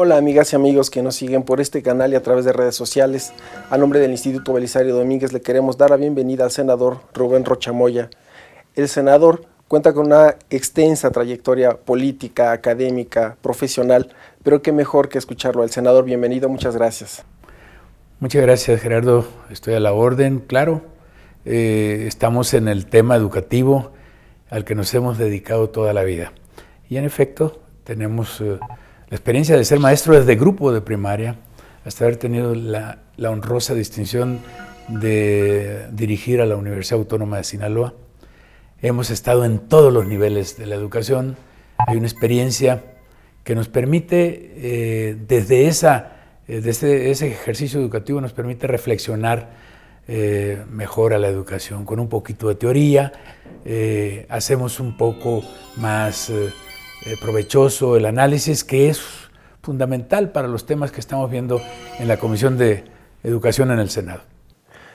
Hola amigas y amigos que nos siguen por este canal y a través de redes sociales. A nombre del Instituto Belisario Domínguez le queremos dar la bienvenida al senador Rubén Rochamoya. El senador cuenta con una extensa trayectoria política, académica, profesional, pero qué mejor que escucharlo al senador. Bienvenido, muchas gracias. Muchas gracias Gerardo, estoy a la orden, claro. Eh, estamos en el tema educativo al que nos hemos dedicado toda la vida. Y en efecto, tenemos... Eh, la experiencia de ser maestro desde grupo de primaria, hasta haber tenido la, honrosa distinción de dirigir a la Universidad Autónoma de Sinaloa. Hemos estado en todos los niveles de la educación. Hay una experiencia que nos permite, eh, desde, esa, desde eh, ese ejercicio educativo, nos permite reflexionar eh, mejor a la educación con un poquito de teoría. hacemos un poco más eh, provechoso el análisis que es fundamental para los temas que estamos viendo en la Comisión de Educación en el Senado.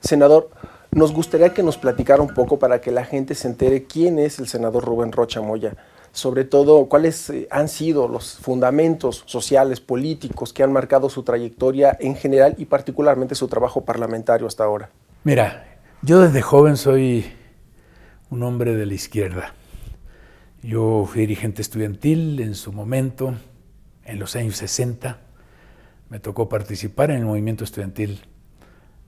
Senador, nos gustaría que nos platicara un poco para que la gente se entere quién es el senador Rubén Rocha Moya, sobre todo cuáles eh, han sido los fundamentos sociales, políticos que han marcado su trayectoria en general y particularmente su trabajo parlamentario hasta ahora. Mira, yo desde joven soy un hombre de la izquierda. Yo fui dirigente estudiantil en su momento, en los años 60. Me tocó participar en el movimiento estudiantil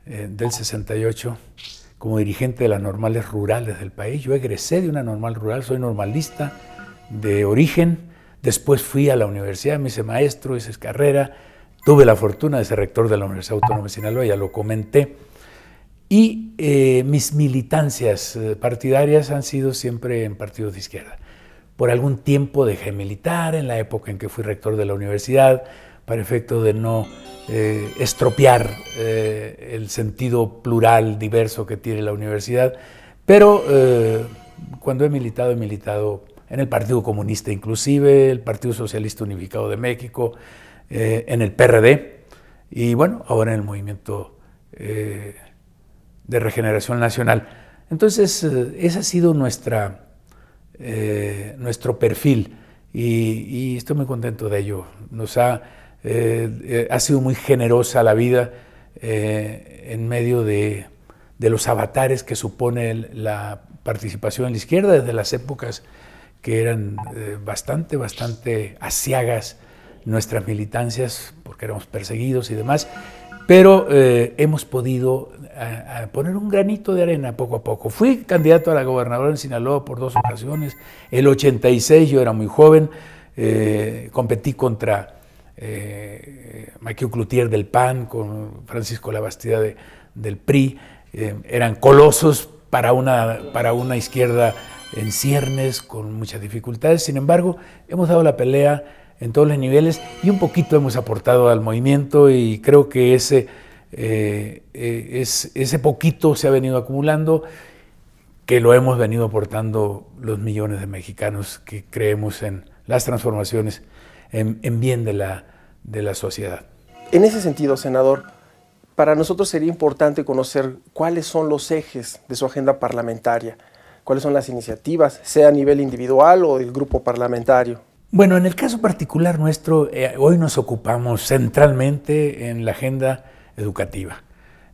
eh, del 68 como dirigente de las normales rurales del país. Yo egresé de una normal rural, soy normalista de origen. Después fui a la universidad, me hice maestro, hice carrera. Tuve la fortuna de ser rector de la Universidad Autónoma de Sinaloa, ya lo comenté. Y eh, mis militancias eh, partidarias han sido siempre en partidos de izquierda. Por algún tiempo dejé militar, en la época en que fui rector de la universidad, para efecto de no eh, estropear eh, el sentido plural diverso que tiene la universidad. Pero eh, cuando he militado, he militado en el Partido Comunista inclusive, el Partido Socialista Unificado de México, en el PRD y bueno, ahora en el Movimiento de Regeneración Nacional. Entonces, esa ha sido nuestra eh, nuestro perfil y, estoy muy contento de ello. Nos ha, eh, eh, ha sido muy generosa la vida en medio de, los avatares que supone la participación en la izquierda desde las épocas que eran bastante, bastante asiagas nuestras militancias porque éramos perseguidos y demás, pero hemos podido a, poner un granito de arena poco a poco. Fui candidato a la gobernadora en Sinaloa por dos ocasiones. El 86 yo era muy joven, eh, competí contra eh, Maquio Cloutier del PAN, con Francisco Labastida del PRI. Eh, eran colosos para una, para una izquierda en ciernes, con muchas dificultades. Sin embargo, hemos dado la pelea en todos los niveles y un poquito hemos aportado al movimiento y creo que ese eh, eh, es, ese poquito se ha venido acumulando que lo hemos venido aportando los millones de mexicanos que creemos en las transformaciones en, bien de la, sociedad. En ese sentido, senador, para nosotros sería importante conocer cuáles son los ejes de su agenda parlamentaria, cuáles son las iniciativas, sea a nivel individual o del grupo parlamentario. Bueno, en el caso particular nuestro, eh, hoy nos ocupamos centralmente en la agenda educativa.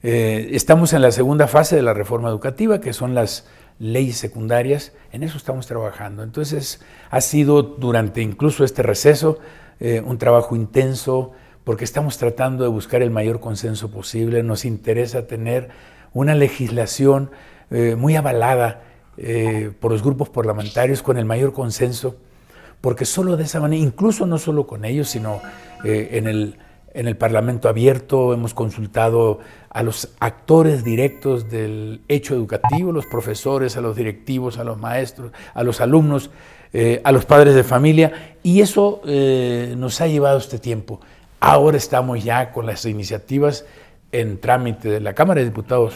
Eh, estamos en la segunda fase de la reforma educativa, que son las leyes secundarias, en eso estamos trabajando. Entonces ha sido durante incluso este receso eh, un trabajo intenso, porque estamos tratando de buscar el mayor consenso posible, nos interesa tener una legislación eh, muy avalada por los grupos parlamentarios con el mayor consenso, porque solo de esa manera, incluso no solo con ellos, sino en el en el Parlamento Abierto, hemos consultado a los actores directos del hecho educativo, los profesores, a los directivos, a los maestros, a los alumnos, eh, a los padres de familia, y eso eh, nos ha llevado este tiempo. Ahora estamos ya con las iniciativas en trámite de la Cámara de Diputados,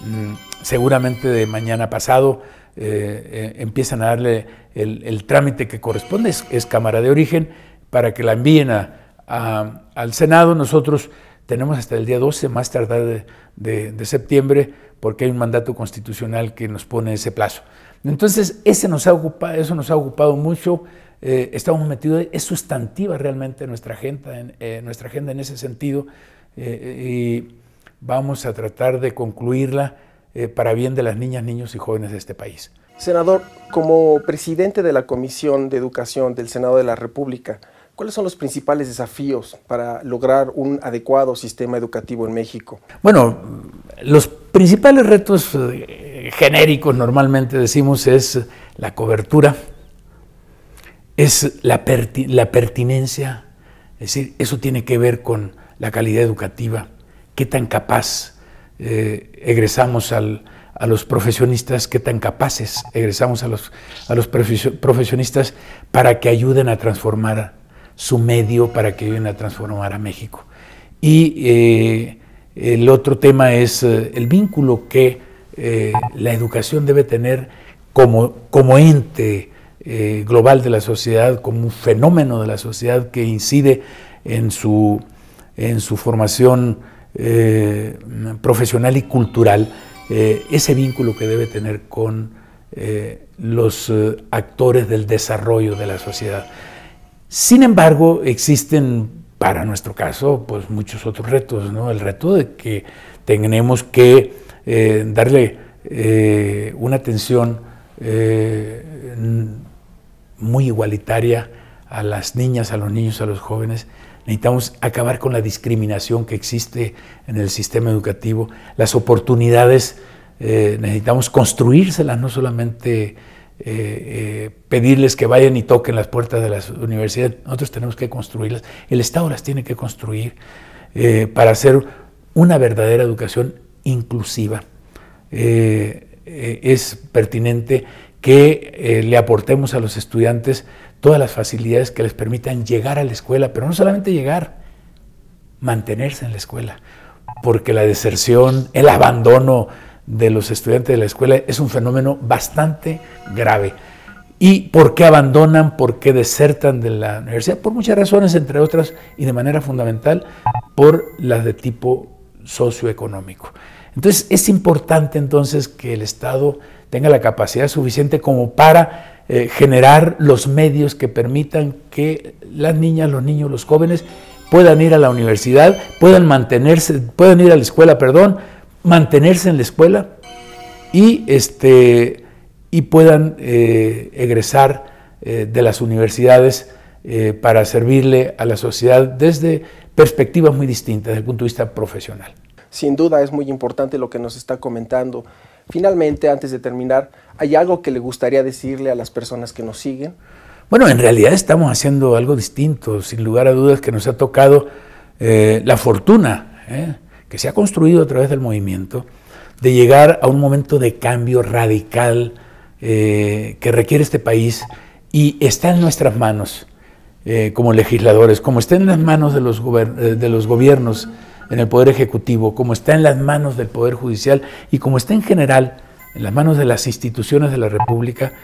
mm, seguramente de mañana pasado. Eh, empiezan a darle el, trámite que corresponde, es Cámara de Origen, para que la envíen a, al Senado. Nosotros tenemos hasta el día 12, más tardar de, septiembre, porque hay un mandato constitucional que nos pone ese plazo. Entonces, ese nos ha ocupado, eso nos ha ocupado mucho. Eh, estamos metidos, es sustantiva realmente nuestra agenda en, eh, nuestra agenda en ese sentido eh, y vamos a tratar de concluirla para bien de las niñas, niños y jóvenes de este país. Senador, como presidente de la Comisión de Educación del Senado de la República, ¿Cuáles son los principales desafíos para lograr un adecuado sistema educativo en México? Bueno, los principales retos eh, genéricos normalmente decimos es la cobertura, es la, pertinencia, es decir, eso tiene que ver con la calidad educativa, qué tan capaz eh, egresamos a los profesionistas, qué tan capaces egresamos a los profesionistas para que ayuden a transformar su medio para que venga a transformar a México. Y eh, el otro tema es eh, el vínculo que eh, la educación debe tener como, ente global de la sociedad, como un fenómeno de la sociedad que incide en su formación profesional y cultural, ese vínculo que debe tener con los actores del desarrollo de la sociedad. Sin embargo, existen para nuestro caso pues muchos otros retos, ¿no? El reto de que tenemos que eh, darle eh, una atención eh, muy igualitaria a las niñas, a los niños, a los jóvenes. Necesitamos acabar con la discriminación que existe en el sistema educativo. Las oportunidades necesitamos construírselas, no solamente eh, eh, pedirles que vayan y toquen las puertas de las universidades. Nosotros tenemos que construirlas. El Estado las tiene que construir eh, para hacer una verdadera educación inclusiva. es pertinente que le aportemos a los estudiantes todas las facilidades que les permitan llegar a la escuela, pero no solamente llegar, mantenerse en la escuela, porque la deserción, el abandono, de los estudiantes de la escuela es un fenómeno bastante grave. ¿Y por qué abandonan, por qué desertan de la universidad? Por muchas razones, entre otras, y de manera fundamental, por las de tipo socioeconómico. Entonces, es importante entonces que el Estado tenga la capacidad suficiente como para eh, generar los medios que permitan que las niñas, los niños, los jóvenes puedan ir a la universidad, puedan mantenerse, puedan ir a la escuela, perdón, mantenerse en la escuela y, este, y puedan eh, egresar eh, de las universidades eh, para servirle a la sociedad desde perspectivas muy distintas desde el punto de vista profesional. Sin duda es muy importante lo que nos está comentando. Finalmente, antes de terminar, ¿hay algo que le gustaría decirle a las personas que nos siguen? Bueno, en realidad estamos haciendo algo distinto, sin lugar a dudas que nos ha tocado la fortuna que se ha construido a través del movimiento, de llegar a un momento de cambio radical eh, que requiere este país y está en nuestras manos eh, como legisladores, como está en las manos de los, eh, de los gobiernos en el Poder Ejecutivo, como está en las manos del Poder Judicial y como está en general en las manos de las instituciones de la República,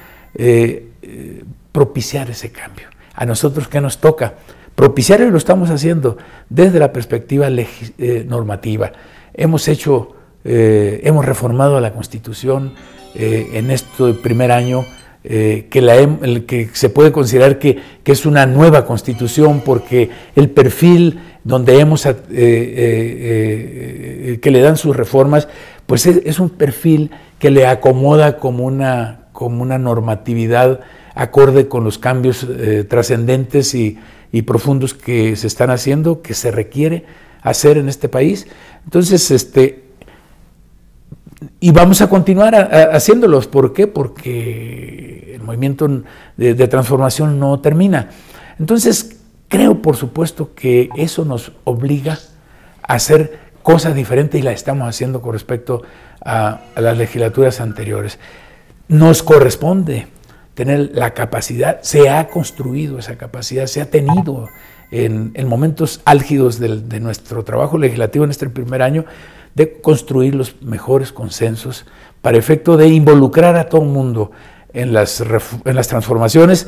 propiciar ese cambio. A nosotros qué nos toca propiciar lo estamos haciendo desde la perspectiva eh, normativa. Hemos hecho, eh, hemos reformado la Constitución eh, en este primer año. que, se puede considerar que, es una nueva constitución porque el perfil donde hemos que le dan sus reformas pues es, un perfil que le acomoda como una como una normatividad acorde con los cambios trascendentes y, y profundos que se están haciendo, que se requiere hacer en este país. Entonces, este, y vamos a continuar haciéndolos. ¿Por qué? Porque el movimiento de, transformación no termina. Entonces, creo, por supuesto, que eso nos obliga a hacer cosas diferentes y la estamos haciendo con respecto a, a las legislaturas anteriores. Nos corresponde tener la capacidad, se ha construido esa capacidad, se ha tenido en, momentos álgidos de, nuestro trabajo legislativo en este primer año, de construir los mejores consensos para efecto de involucrar a todo el mundo en las, en las transformaciones,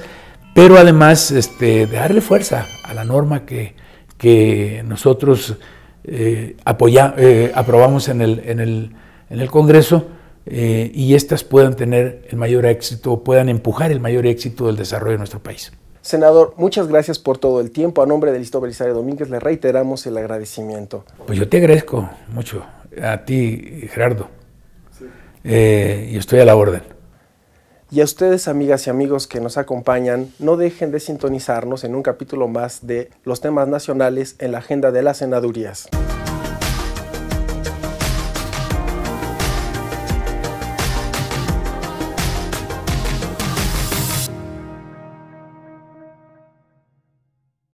pero además este, de darle fuerza a la norma que, que nosotros eh, eh, aprobamos en el Congreso eh, y estas puedan tener el mayor éxito, puedan empujar el mayor éxito del desarrollo de nuestro país. Senador, muchas gracias por todo el tiempo. A nombre de listo Belisario Domínguez le reiteramos el agradecimiento. Pues yo te agradezco mucho, a ti Gerardo, sí. Eh, y estoy a la orden. Y a ustedes, amigas y amigos que nos acompañan, no dejen de sintonizarnos en un capítulo más de los temas nacionales en la agenda de las senadurías.